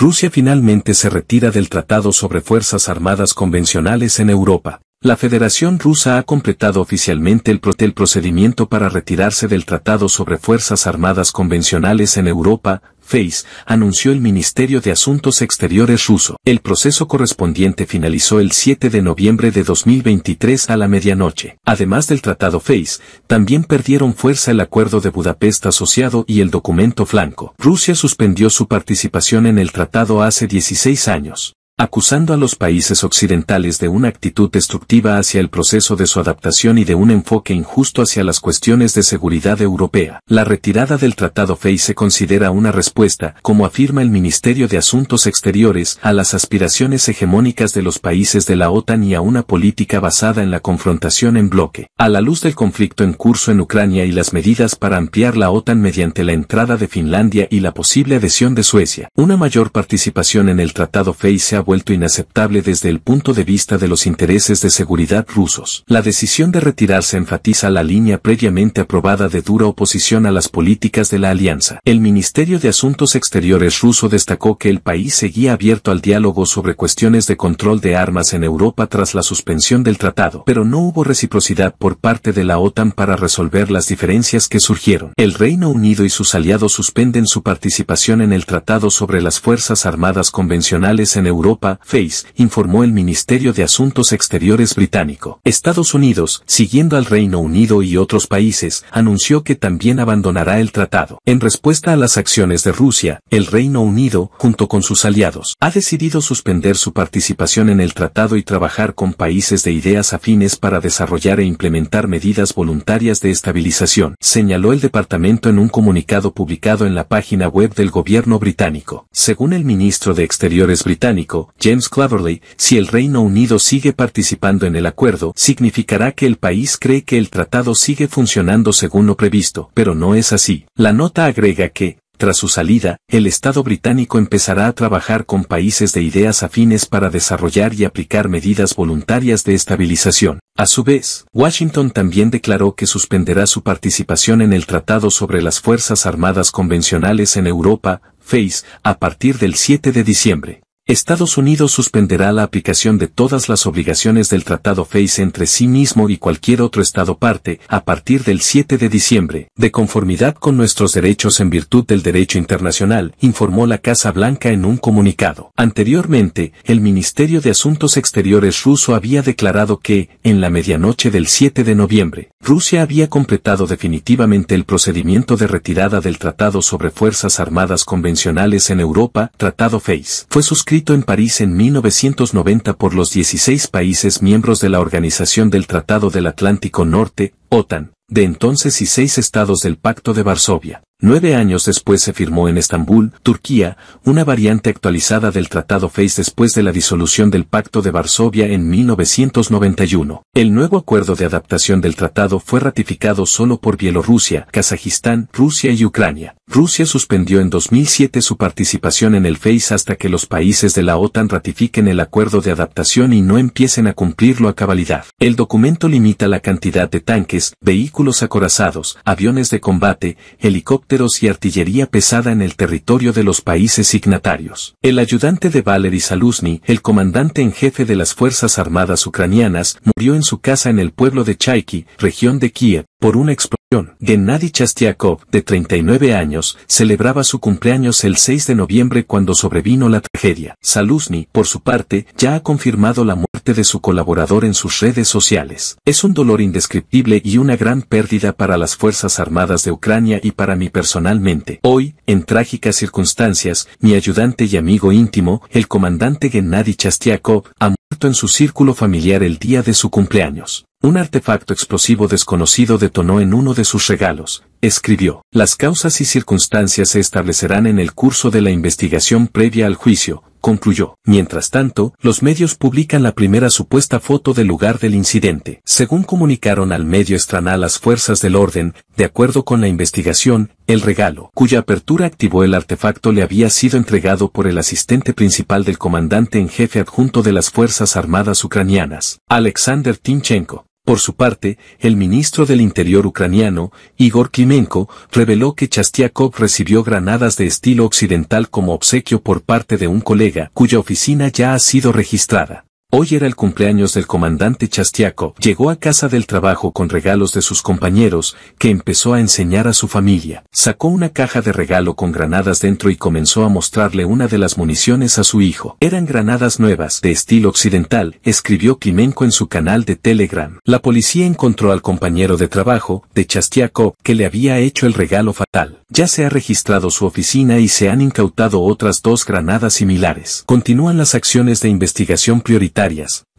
Rusia finalmente se retira del Tratado sobre Fuerzas Armadas Convencionales en Europa. La Federación Rusa ha completado oficialmente el, procedimiento para retirarse del Tratado sobre Fuerzas Armadas Convencionales en Europa, Face, anunció el Ministerio de Asuntos Exteriores ruso. El proceso correspondiente finalizó el 7 de noviembre de 2023 a la medianoche. Además del Tratado Face, también perdieron fuerza el Acuerdo de Budapest asociado y el documento flanco. Rusia suspendió su participación en el tratado hace 16 años acusando a los países occidentales de una actitud destructiva hacia el proceso de su adaptación y de un enfoque injusto hacia las cuestiones de seguridad europea. La retirada del Tratado FEI se considera una respuesta, como afirma el Ministerio de Asuntos Exteriores, a las aspiraciones hegemónicas de los países de la OTAN y a una política basada en la confrontación en bloque. A la luz del conflicto en curso en Ucrania y las medidas para ampliar la OTAN mediante la entrada de Finlandia y la posible adhesión de Suecia, una mayor participación en el Tratado FEI se ha vuelto inaceptable desde el punto de vista de los intereses de seguridad rusos. La decisión de retirarse enfatiza la línea previamente aprobada de dura oposición a las políticas de la alianza. El Ministerio de Asuntos Exteriores ruso destacó que el país seguía abierto al diálogo sobre cuestiones de control de armas en Europa tras la suspensión del tratado, pero no hubo reciprocidad por parte de la OTAN para resolver las diferencias que surgieron. El Reino Unido y sus aliados suspenden su participación en el tratado sobre las Fuerzas Armadas Convencionales en Europa Face, informó el Ministerio de Asuntos Exteriores británico. Estados Unidos, siguiendo al Reino Unido y otros países, anunció que también abandonará el tratado. En respuesta a las acciones de Rusia, el Reino Unido, junto con sus aliados, ha decidido suspender su participación en el tratado y trabajar con países de ideas afines para desarrollar e implementar medidas voluntarias de estabilización, señaló el departamento en un comunicado publicado en la página web del gobierno británico. Según el ministro de Exteriores británico, James Cleverly, si el Reino Unido sigue participando en el acuerdo, significará que el país cree que el tratado sigue funcionando según lo previsto, pero no es así. La nota agrega que, tras su salida, el Estado británico empezará a trabajar con países de ideas afines para desarrollar y aplicar medidas voluntarias de estabilización. A su vez, Washington también declaró que suspenderá su participación en el Tratado sobre las Fuerzas Armadas Convencionales en Europa, FACE, a partir del 7 de diciembre. Estados Unidos suspenderá la aplicación de todas las obligaciones del Tratado FACE entre sí mismo y cualquier otro Estado parte a partir del 7 de diciembre, de conformidad con nuestros derechos en virtud del derecho internacional, informó la Casa Blanca en un comunicado. Anteriormente, el Ministerio de Asuntos Exteriores ruso había declarado que, en la medianoche del 7 de noviembre, Rusia había completado definitivamente el procedimiento de retirada del Tratado sobre Fuerzas Armadas Convencionales en Europa, Tratado FACE. Fue suscrito en París en 1990 por los 16 países miembros de la Organización del Tratado del Atlántico Norte, OTAN, de entonces y seis estados del Pacto de Varsovia. Nueve años después se firmó en Estambul, Turquía, una variante actualizada del Tratado FACE después de la disolución del Pacto de Varsovia en 1991. El nuevo acuerdo de adaptación del tratado fue ratificado solo por Bielorrusia, Kazajistán, Rusia y Ucrania. Rusia suspendió en 2007 su participación en el FACE hasta que los países de la OTAN ratifiquen el acuerdo de adaptación y no empiecen a cumplirlo a cabalidad. El documento limita la cantidad de tanques, vehículos acorazados, aviones de combate, helicópteros, y artillería pesada en el territorio de los países signatarios. El ayudante de Valery Saluzny, el comandante en jefe de las Fuerzas Armadas Ucranianas, murió en su casa en el pueblo de Chaiki, región de Kiev, por una explosión Gennady Chastiakov, de 39 años, celebraba su cumpleaños el 6 de noviembre cuando sobrevino la tragedia. Saluzny, por su parte, ya ha confirmado la muerte de su colaborador en sus redes sociales. Es un dolor indescriptible y una gran pérdida para las Fuerzas Armadas de Ucrania y para mí personalmente. Hoy, en trágicas circunstancias, mi ayudante y amigo íntimo, el comandante Gennady Chastiakov, ha muerto en su círculo familiar el día de su cumpleaños. Un artefacto explosivo desconocido detonó en uno de sus regalos, escribió. Las causas y circunstancias se establecerán en el curso de la investigación previa al juicio, concluyó. Mientras tanto, los medios publican la primera supuesta foto del lugar del incidente. Según comunicaron al medio estranal, las fuerzas del orden, de acuerdo con la investigación, el regalo, cuya apertura activó el artefacto le había sido entregado por el asistente principal del comandante en jefe adjunto de las Fuerzas Armadas Ucranianas, Alexander Tinchenko por su parte, el ministro del Interior ucraniano, Igor Klimenko, reveló que Chastiakov recibió granadas de estilo occidental como obsequio por parte de un colega cuya oficina ya ha sido registrada. Hoy era el cumpleaños del comandante Chastiaco. Llegó a casa del trabajo con regalos de sus compañeros, que empezó a enseñar a su familia. Sacó una caja de regalo con granadas dentro y comenzó a mostrarle una de las municiones a su hijo. Eran granadas nuevas, de estilo occidental, escribió Climenco en su canal de Telegram. La policía encontró al compañero de trabajo, de Chastiaco, que le había hecho el regalo fatal. Ya se ha registrado su oficina y se han incautado otras dos granadas similares. Continúan las acciones de investigación prioritaria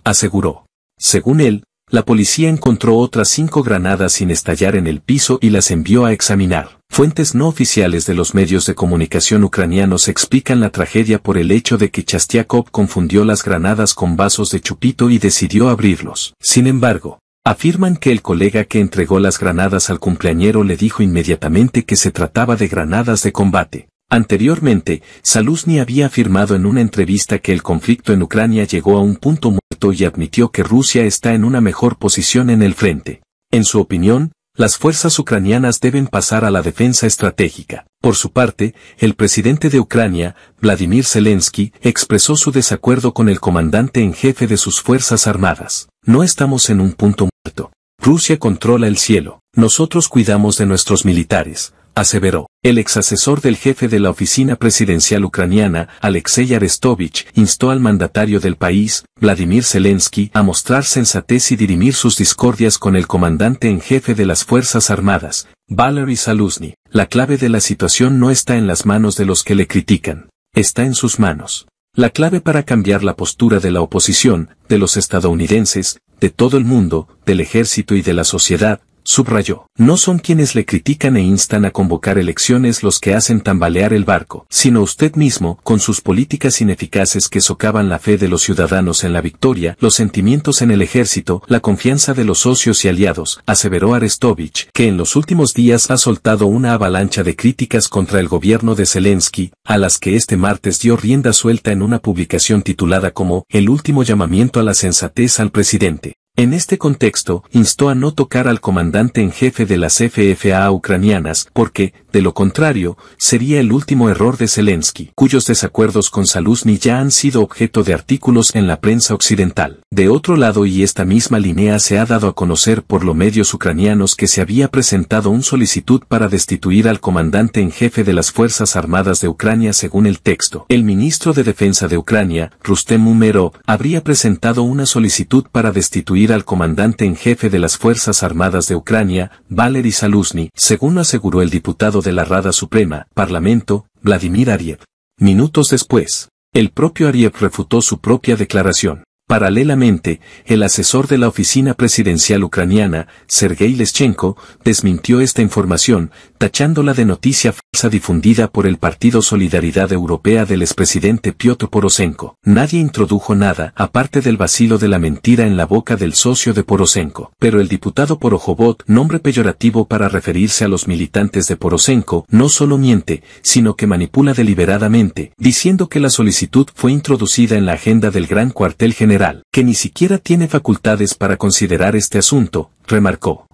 aseguró. Según él, la policía encontró otras cinco granadas sin estallar en el piso y las envió a examinar. Fuentes no oficiales de los medios de comunicación ucranianos explican la tragedia por el hecho de que Chastiakov confundió las granadas con vasos de chupito y decidió abrirlos. Sin embargo, afirman que el colega que entregó las granadas al cumpleañero le dijo inmediatamente que se trataba de granadas de combate. Anteriormente, Saluzny había afirmado en una entrevista que el conflicto en Ucrania llegó a un punto muerto y admitió que Rusia está en una mejor posición en el frente. En su opinión, las fuerzas ucranianas deben pasar a la defensa estratégica. Por su parte, el presidente de Ucrania, Vladimir Zelensky, expresó su desacuerdo con el comandante en jefe de sus Fuerzas Armadas. No estamos en un punto muerto. Rusia controla el cielo. Nosotros cuidamos de nuestros militares aseveró. El ex asesor del jefe de la oficina presidencial ucraniana, Alexei Arestovich, instó al mandatario del país, Vladimir Zelensky, a mostrar sensatez y dirimir sus discordias con el comandante en jefe de las Fuerzas Armadas, Valery Saluzny. La clave de la situación no está en las manos de los que le critican, está en sus manos. La clave para cambiar la postura de la oposición, de los estadounidenses, de todo el mundo, del ejército y de la sociedad, Subrayó, no son quienes le critican e instan a convocar elecciones los que hacen tambalear el barco, sino usted mismo, con sus políticas ineficaces que socavan la fe de los ciudadanos en la victoria, los sentimientos en el ejército, la confianza de los socios y aliados, aseveró Arestovich, que en los últimos días ha soltado una avalancha de críticas contra el gobierno de Zelensky, a las que este martes dio rienda suelta en una publicación titulada como El último llamamiento a la sensatez al presidente. En este contexto, instó a no tocar al comandante en jefe de las FFA ucranianas porque, de lo contrario, sería el último error de Zelensky, cuyos desacuerdos con Saluzny ya han sido objeto de artículos en la prensa occidental. De otro lado y esta misma línea se ha dado a conocer por los medios ucranianos que se había presentado un solicitud para destituir al comandante en jefe de las Fuerzas Armadas de Ucrania según el texto. El ministro de Defensa de Ucrania, Rustem Umerov, habría presentado una solicitud para destituir al comandante en jefe de las Fuerzas Armadas de Ucrania, Valery Saluzny, según aseguró el diputado de la Rada Suprema, Parlamento, Vladimir Ariev. Minutos después, el propio Ariev refutó su propia declaración. Paralelamente, el asesor de la oficina presidencial ucraniana, Sergei Leschenko, desmintió esta información, tachándola de noticia falsa difundida por el Partido Solidaridad Europea del expresidente Piotr Porosenko. Nadie introdujo nada, aparte del vacilo de la mentira en la boca del socio de Porosenko. Pero el diputado Porojobot, nombre peyorativo para referirse a los militantes de Porosenko, no solo miente, sino que manipula deliberadamente, diciendo que la solicitud fue introducida en la agenda del Gran Cuartel General que ni siquiera tiene facultades para considerar este asunto, remarcó.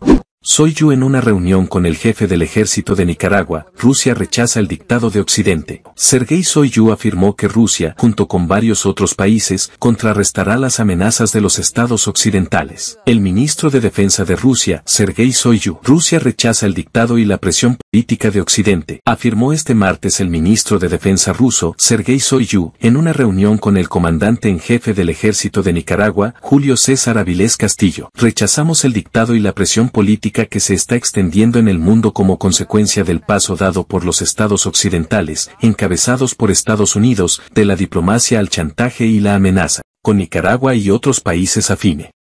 Soy yo en una reunión con el jefe del ejército de Nicaragua, Rusia rechaza el dictado de Occidente. Sergei Soyu afirmó que Rusia, junto con varios otros países, contrarrestará las amenazas de los estados occidentales. El ministro de Defensa de Rusia, Sergei Soyu, Rusia rechaza el dictado y la presión política de Occidente, afirmó este martes el ministro de Defensa ruso, Sergei Soyu, en una reunión con el comandante en jefe del ejército de Nicaragua, Julio César Avilés Castillo. Rechazamos el dictado y la presión política que se está extendiendo en el mundo como consecuencia del paso dado por los estados occidentales, encabezados por Estados Unidos, de la diplomacia al chantaje y la amenaza, con Nicaragua y otros países afines.